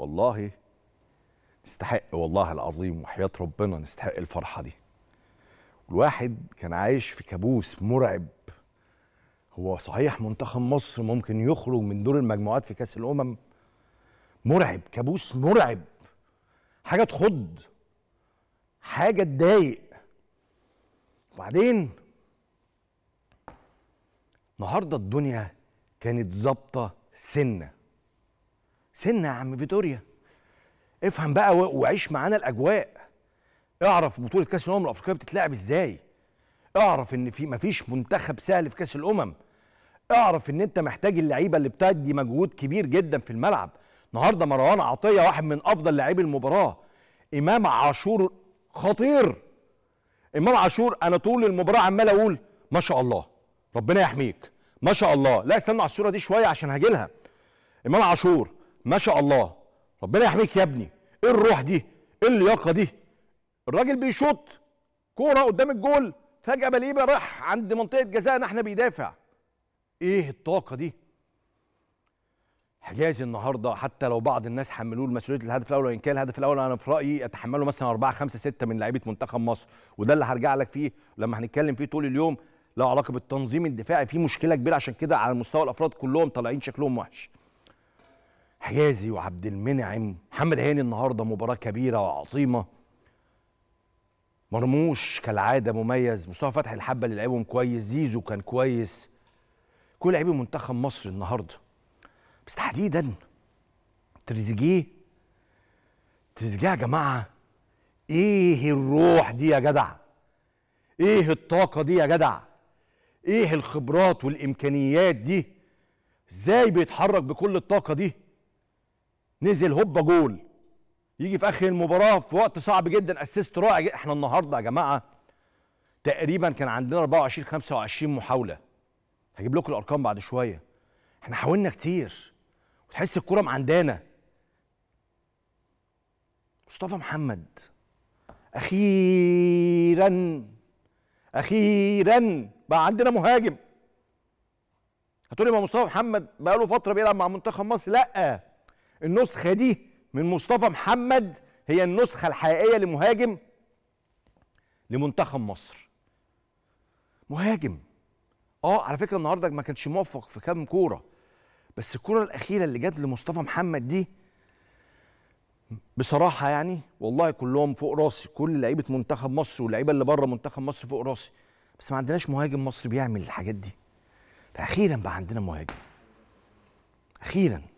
والله نستحق والله العظيم وحياة ربنا نستحق الفرحة دي الواحد كان عايش في كابوس مرعب هو صحيح منتخب مصر ممكن يخرج من دور المجموعات في كاس الامم مرعب كابوس مرعب حاجه تخض حاجه تضايق وبعدين النهارده الدنيا كانت ظابطه سنه سنه يا عم فيتوريا افهم بقى وعيش معانا الاجواء اعرف بطوله كاس الامم الافريقيه بتتلعب ازاي اعرف ان في مفيش منتخب سهل في كاس الامم اعرف ان انت محتاج اللعيبه اللي بتدي مجهود كبير جدا في الملعب النهارده مروان عطيه واحد من افضل لاعبي المباراه امام عاشور خطير امام عاشور انا طول المباراه عمال اقول ما شاء الله ربنا يحميك ما شاء الله لا استنوا على الصوره دي شويه عشان هاجي لها امام عاشور ما شاء الله ربنا يحميك يا ابني ايه الروح دي ايه اللياقه دي الراجل بيشوط كوره قدام الجول فجاه بليبة راح عند منطقه جزاء احنا بيدافع ايه الطاقه دي حجازي النهارده حتى لو بعض الناس حملوه مسؤوليه الهدف الاول وان كان الهدف الاول انا في رايي اتحمله مثلا 4 5 6 من لعيبه منتخب مصر وده اللي هرجع لك فيه لما هنتكلم فيه طول اليوم له علاقه بالتنظيم الدفاعي في مشكله كبيره عشان كده على مستوى الافراد كلهم طالعين شكلهم وحش حجازي وعبد المنعم محمد هاني النهارده مباراه كبيره وعظيمه مرموش كالعاده مميز مصطفى فتحي الحبه اللي لعبهم كويس زيزو كان كويس كل لعيبه منتخب مصر النهارده بس تحديدا تريزيجيه تريزيجيه يا جماعه ايه الروح دي يا جدع ايه الطاقه دي يا جدع ايه الخبرات والامكانيات دي ازاي بيتحرك بكل الطاقه دي نزل هوبا جول يجي في اخر المباراه في وقت صعب جدا اسيست رائع جدا احنا النهارده يا جماعه تقريبا كان عندنا 24 25 محاوله هجيب لكم الارقام بعد شويه احنا حاولنا كتير وتحس الكوره معندانا مصطفى محمد اخيرا اخيرا بقى عندنا مهاجم هتقولي ما مصطفى محمد بقى له فتره بيلعب مع منتخب مصر لا النسخه دي من مصطفى محمد هي النسخه الحقيقيه لمهاجم لمنتخب مصر مهاجم اه على فكره النهارده ما كانش موفق في كام كوره بس الكوره الاخيره اللي جت لمصطفى محمد دي بصراحه يعني والله كلهم فوق راسي كل لعيبه منتخب مصر واللعيبه اللي بره منتخب مصر فوق راسي بس ما عندناش مهاجم مصري بيعمل الحاجات دي فاخيرا بقى عندنا مهاجم اخيرا